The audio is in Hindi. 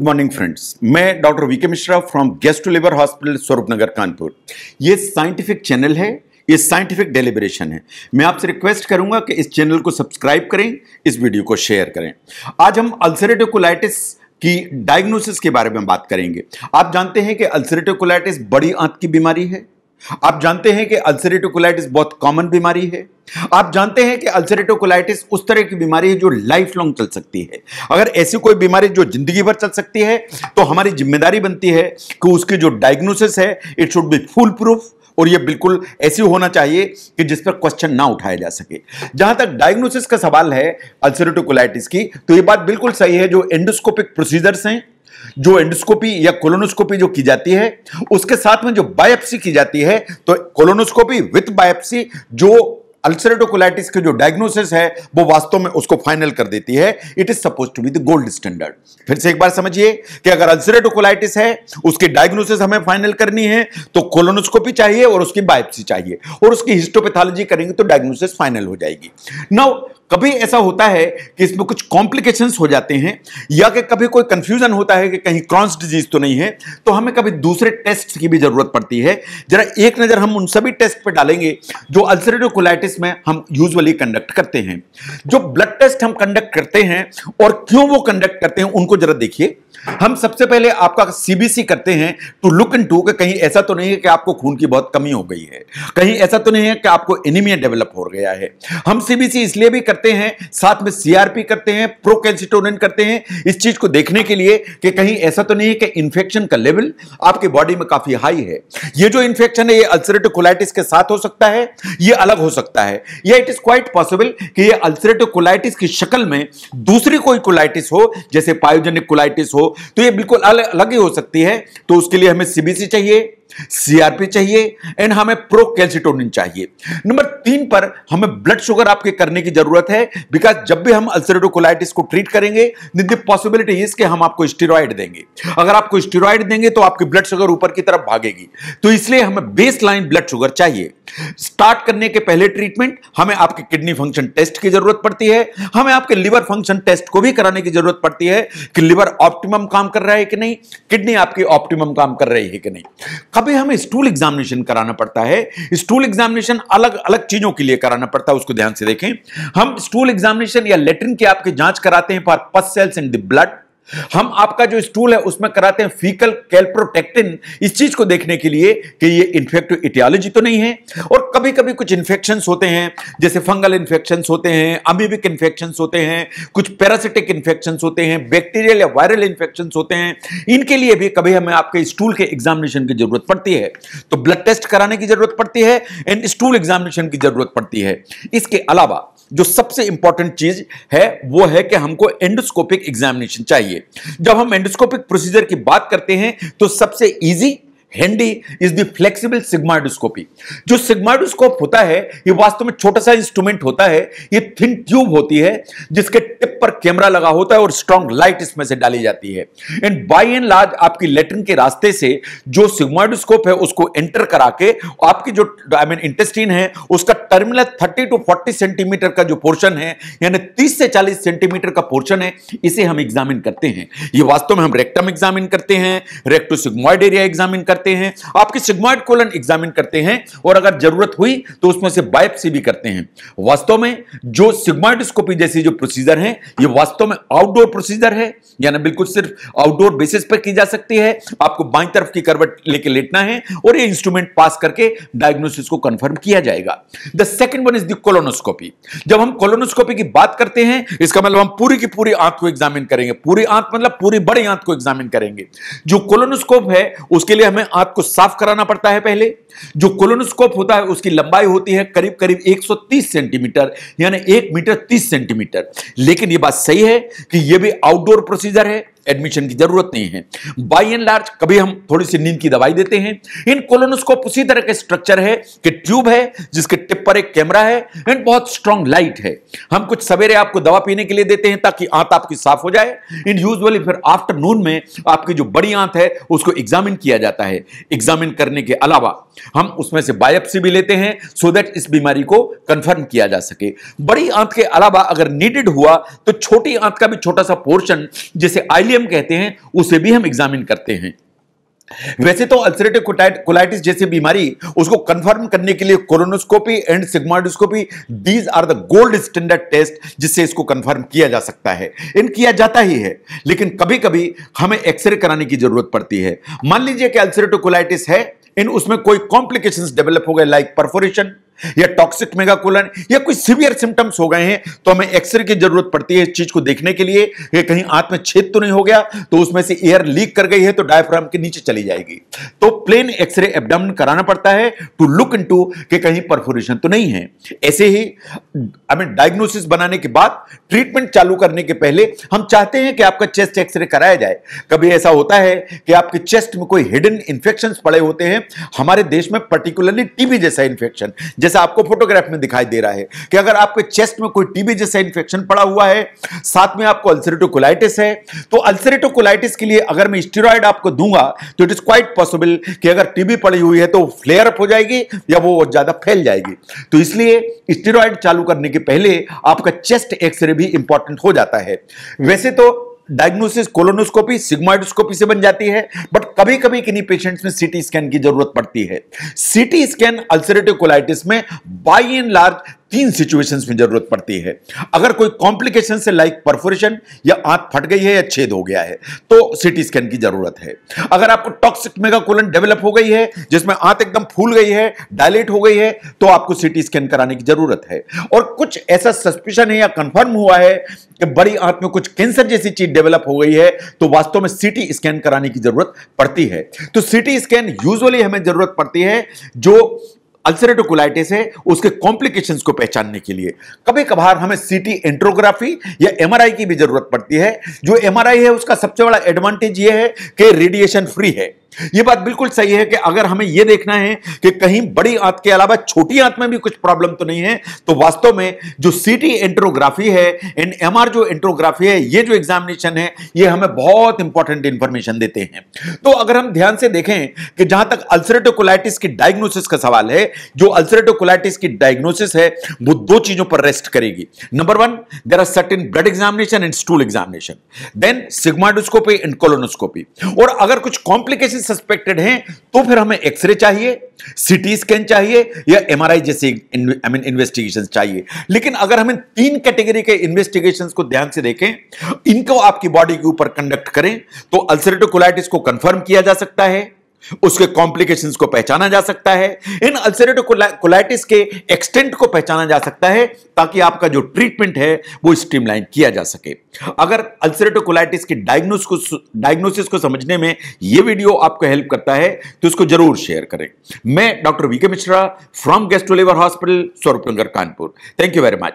गुड मॉर्निंग फ्रेंड्स मैं doctor V K Mishra from gastro hospital Swaroop Nagar Kanpur ये साइंटिफिक चैनल है ये साइंटिफिक डेलिब्रेशन है मैं आपसे रिक्वेस्ट करूंगा कि इस चैनल को सब्सक्राइब करें इस वीडियो को शेयर करें आज हम अल्सरेटिव कोलाइटिस की डायग्नोसिस के बारे में बात करेंगे आप जानते हैं कि अल्सरेटिव कोलाइटिस बड़ी आंत की बीमारी है आप जानते हैं कि अल्सरेटोकोलाइटिस बहुत कॉमन बीमारी है आप जानते हैं कि अल्सरेटोकोलाइटिस उस तरह की बीमारी है जो लाइफ लॉन्ग चल सकती है अगर ऐसी कोई बीमारी जो जिंदगी भर चल सकती है तो हमारी जिम्मेदारी बनती है कि उसकी जो डायग्नोसिस है it should be foolproof और ये बिल्कुल ऐसी होना चाहिए कि जिस पर क्वेश्चन ना उठाया जा सके जहां तक डायग्नोसिस का सवाल है अल्सरेटोकोलाइटिस की तो ये बात बिल्कुल सही है जो एंडोस्कोपिक प्रोसीजर्स हैं जो एंडोस्कोपी या कोलोनोस्कोपी जो की जाती है उसके साथ में जो बायोप्सी की जाती है तो कोलोनोस्कोपी विथ बायोप्सी जो अल्सरेटोकोलाइटिस के जो डायग्नोसिस है वो वास्तव में उसको फाइनल कर देती है it is suppose to be the gold standard फिर से एक बार समझिए कि अगर अल्सरेटोकोलाइटिस है उसकी डायग्नोसिस हमें फाइनल करनी है तो कोलोनोस्कोपी चाहिए और उसकी बायोप्सी चाहिए और उसकी हिस्टोपैथोलॉजी करेंगे तो डायग्नोसिस फाइनल हो जाएगी नाउ कभी ऐसा होता है कि इसमें कुछ कॉम्प्लिकेशंस हो जाते हैं या कि कभी कोई कंफ्यूजन होता है कि कहीं क्रॉन्स डिजीज तो नहीं है तो हमें कभी दूसरे टेस्ट की भी जरूरत पड़ती है जरा एक नज़र हम उन सभी टेस्ट पर डालेंगे जो अल्सरेटो केस में हम यूजुअली कंडक्ट करते हैं जो ब्लड टेस्ट हम कंडक्ट करते हैं और क्यों वो कंडक्ट करते हैं उनको जरा देखिए हम सबसे पहले आपका सीबीसी करते हैं टू लुक इन टू कहीं ऐसा तो नहीं है कि आपको खून की बहुत कमी हो गई है कहीं ऐसा तो नहीं है कि आपको एनीमिया डेवलप हो गया है हम सीबीसी इसलिए भी करते हैं साथ में सीआरपी करते हैं प्रोकैल्सिटोनिन करते हैं इस चीज को देखने के लिए कि कहीं ऐसा तो नहीं है कि इंफेक्शन का लेवल आपके बॉडी में काफी हाई है यह जो इंफेक्शन है यह अल्सरेटिकोलाइटिस के साथ हो सकता है यह अलग हो सकता है सकता है या इट इज क्वाइट पॉसिबल कि ये अल्सरेटिव कोलाइटिस की शक्ल में दूसरी कोई कोलाइटिस हो जैसे पायोजेनिक कोलाइटिस हो तो ये बिल्कुल अलग ही हो सकती है तो उसके लिए हमें सीबीसी चाहिए सीआरपी चाहिए एंड हमें प्रो कैल्सिटोनिन चाहिए नंबर तीन पर हमें ब्लड शुगर आपके करने की जरूरत है बिकॉज जब भी हम अल्सरेटोकोलाइटिस को ट्रीट करेंगे पॉसिबिलिटी इज कि हम आपको स्टेरॉइड देंगे अगर आपको स्टेरॉइड देंगे तो आपकी ब्लड शुगर ऊपर की तरफ भागेगी तो इसलिए हमें बेस ब्लड शुगर चाहिए स्टार्ट करने के पहले ट्रीटमेंट हमें आपके किडनी फंक्शन टेस्ट की जरूरत पड़ती है हमें आपके लिवर फंक्शन टेस्ट को भी कराने की जरूरत पड़ती है कि लिवर ऑप्टिमम काम कर रहा है कि नहीं किडनी आपकी ऑप्टिमम काम कर रही है कि नहीं अभी हमें स्टूल एग्जामिनेशन कराना पड़ता है स्टूल एग्जामिनेशन अलग अलग चीजों के लिए कराना पड़ता है उसको ध्यान से देखें हम स्टूल एग्जामिनेशन या लेटरिन की आपकी जांच कराते हैं फॉर पस सेल्स इन द ब्लड हम आपका जो स्टूल है उसमें कराते हैं फीकल कैलप्रोटेक्टिन इस चीज को देखने के लिए कि ये इन्फेक्टिव इटियालॉजी तो नहीं है और कभी कभी कुछ इन्फेक्शन होते हैं जैसे फंगल इन्फेक्शन होते हैं अमीबिक इन्फेक्शन होते हैं कुछ पैरासिटिक इन्फेक्शन होते हैं बैक्टीरियल या वायरल इन्फेक्शन होते हैं इनके लिए भी कभी हमें आपके स्टूल के एग्जामिनेशन की जरूरत पड़ती है तो ब्लड टेस्ट कराने की जरूरत पड़ती है एंड स्टूल एग्जामिनेशन की जरूरत पड़ती है इसके अलावा जो सबसे इंपॉर्टेंट चीज है वो है कि हमको एंडोस्कोपिक एग्जामिनेशन चाहिए जब हम एंडोस्कोपिक प्रोसीजर की बात करते हैं तो सबसे easy handy is the flexible sigmoidoscopy जो सिग्माइडोस्कोप होता है ये वास्तव में छोटा सा इंस्ट्रूमेंट होता है ये थिन ट्यूब होती है जिसके टिप पर कैमरा लगा होता है और स्ट्रॉन्ग लाइट इसमें से डाली जाती है एंड बाई एंड लार्ज आपकी लेटरिन के रास्ते से जो सिग्माइडोस्कोप है उसको एंटर करा के आपकी जो आई मीन इंटेस्टिन है उसका terminal thirty to forty centimetre का जो पोर्शन है यानी तीस से चालीस सेंटीमीटर का पोर्शन है इसे हम एग्जामिन करते हैं ये वास्तव में हम रेक्टम एग्जामिन करते हैं रेक्टोसिग्मोइड एरिया एग्जामिन करते करते हैं आपकी सिग्मॉइड कोलन एग्जामिन करते हैं और अगर जरूरत हुई तो उसमें से बायोप्सी भी करते हैं वास्तव में जो सिग्मॉइडस्कोपी जैसी जो प्रोसीजर है ये वास्तव में आउटडोर प्रोसीजर है यानी बिल्कुल सिर्फ आउटडोर बेसिस पर की जा सकती है आपको बाई तरफ की करवट लेके लेटना है और ये इंस्ट्रूमेंट पास करके डायग्नोसिस को कंफर्म किया जाएगा the second one is the colonoscopy जब हम कोलोनोस्कोपी की बात करते हैं इसका मतलब हम पूरी की पूरी आंख को एग्जामिन करेंगे पूरी आंख मतलब पूरी बड़ी आंख को एग्जामिन करेंगे जो कोलोनोस्कोप है उसके लिए हमें आपको साफ कराना पड़ता है पहले जो कोलोनोस्कोप होता है उसकी लंबाई होती है करीब करीब 130 सेंटीमीटर यानी एक मीटर 30 सेंटीमीटर लेकिन यह बात सही है कि यह भी आउटडोर प्रोसीजर है एडमिशन की जरूरत नहीं है बाई एंड लार्ज कभी हम थोड़ी सी नींद की दवाई देते हैं इन कोलोनोस्कोप उसी तरह के स्ट्रक्चर है कि ट्यूब है जिसके टिप पर एक कैमरा है एंड बहुत स्ट्रांग लाइट है हम कुछ सवेरे आपको दवा पीने के लिए देते हैं ताकि आंत आपकी साफ हो जाए इन यूजली फिर आफ्टरनून में आपकी जो बड़ी आंत है उसको एग्जामिन किया जाता है एग्जामिन करने के अलावा हम उसमें से बायोप्सी भी लेते हैं सो so दैट इस बीमारी को कंफर्म किया जा सके बड़ी आंत के अलावा अगर नीडेड हुआ तो छोटी आंत का भी छोटा सा पोर्शन जिसे आइलियम फ्रेम कहते हैं उसे भी हम एग्जामिन करते हैं वैसे तो अल्सरेटिव कोलाइटिस जैसी बीमारी उसको कंफर्म करने के लिए colonoscopy and sigmoidoscopy these are the gold standard test जिससे इसको कंफर्म किया जा सकता है इन किया जाता ही है लेकिन कभी कभी हमें एक्सरे कराने की जरूरत पड़ती है मान लीजिए कि अल्सरेटिव कोलाइटिस है इन उसमें कोई कॉम्प्लिकेशन डेवलप हो गए लाइक परफोरेशन या टॉक्सिक मेगाकोलन या कोई सीवियर सिम्टम्स हो गए हैं तो हमें एक्सरे की जरूरत पड़ती है इस चीज को देखने के लिए ये कहीं आंत में छेद तो नहीं हो गया तो उसमें से एयर लीक कर गई है तो डायफ्राम के नीचे चली जाएगी तो प्लेन एक्सरे एबडम कराना पड़ता है टू लुक इन कि कहीं परफोरेशन तो नहीं है ऐसे ही हमें डायग्नोसिस बनाने के बाद ट्रीटमेंट चालू करने के पहले हम चाहते हैं कि आपका चेस्ट एक्सरे कराया जाए कभी ऐसा होता है कि आपके चेस्ट में कोई हिडन इंफेक्शन पड़े होते हैं हमारे देश में पर्टिकुलरली टीबी जैसा इंफेक्शन जैसे जैसे आपको फोटोग्राफ में दिखाई दे रहा है कि अगर आपके चेस्ट में कोई टीबी जैसा इंफेक्शन पड़ा हुआ है साथ में आपको अल्सरेटोकोलाइटिस है तो अल्सरेटोकोलाइटिस के लिए अगर मैं स्टेरॉयड आपको दूंगा तो इट इज क्वाइट पॉसिबल कि अगर टीबी पड़ी हुई है तो फ्लेयर अप हो जाएगी या वो ज्यादा फैल जाएगी तो इसलिए स्टेरॉयड चालू करने के पहले आपका चेस्ट एक्सरे भी इंपॉर्टेंट हो जाता है वैसे तो डायग्नोसिस कोलोनोस्कोपी सिग्माइडोस्कोपी से बन जाती है बट कभी कभी किन्हीं पेशेंट्स में सीटी स्कैन की जरूरत पड़ती है सीटी स्कैन अल्सरेटिव कोलाइटिस में बाई एंड लार्ज तीन सिचुएशंस में जरूरत पड़ती है अगर कोई कॉम्प्लिकेशन से लाइक परफोरेशन या आंत फट गई है या छेद हो गया है तो सिटी स्कैन की जरूरत है अगर आपको टॉक्सिक मेगाकोलन डेवलप हो गई है जिसमें आंत एकदम फूल गई है डायलेट हो गई है तो आपको सिटी स्कैन कराने की जरूरत है और कुछ ऐसा सस्पेशन है या कंफर्म हुआ है कि बड़ी आंत में कुछ कैंसर जैसी चीज डेवलप हो गई है तो वास्तव में सिटी स्कैन कराने की जरूरत पड़ती है तो सिटी स्कैन यूजुअली हमें जरूरत पड़ती है जो अल्सरेटिव कोलाइटिस है उसके कॉम्प्लिकेशन को पहचानने के लिए कभी कभार हमें सीटी एंट्रोग्राफी या एमआरआई की भी जरूरत पड़ती है जो एमआरआई है उसका सबसे बड़ा एडवांटेज यह है कि रेडिएशन फ्री है यह बात बिल्कुल सही है कि अगर हमें यह देखना है कि कहीं बड़ी आंत के अलावा छोटी आंत में भी कुछ प्रॉब्लम तो नहीं है तो वास्तव में जो सीटी एंट्रोग्राफी है एंड एमआर जो एंट्रोग्राफी है यह जो एग्जामिनेशन है यह हमें बहुत इंपॉर्टेंट इंफॉर्मेशन देते हैं तो अगर हम ध्यान से देखें कि जहां तक अल्सरेटोकोलाइटिस की डायग्नोसिस का सवाल है जो अल्सरेटोकोलाइटिस की डायग्नोसिस है वो दो चीजों पर रेस्ट करेगी number one there are certain blood examination and stool examination then sigmoidoscopy and colonoscopy और अगर कुछ कॉम्प्लिकेशन केसेस सस्पेक्टेड हैं तो फिर हमें एक्सरे चाहिए सिटी स्कैन चाहिए या एमआरआई जैसे आई मीन इन्वेस्टिगेशन चाहिए लेकिन अगर हमें तीन कैटेगरी के इन्वेस्टिगेशन को ध्यान से देखें इनको आपकी बॉडी के ऊपर कंडक्ट करें तो अल्सरेटोकोलाइटिस को कंफर्म किया जा सकता है उसके कॉम्प्लिकेशंस को पहचाना जा सकता है इन अल्सरेटिव कोलाइटिस के एक्सटेंट को पहचाना जा सकता है ताकि आपका जो ट्रीटमेंट है वो स्ट्रीमलाइन किया जा सके अगर अल्सरेटिव कोलाइटिस की डायग्नोस को डायग्नोसिस को समझने में ये वीडियो आपको हेल्प करता है तो इसको जरूर शेयर करें मैं doctor V Mishra from gastro liver hospital Swaroopnagar Kanpur thank you very much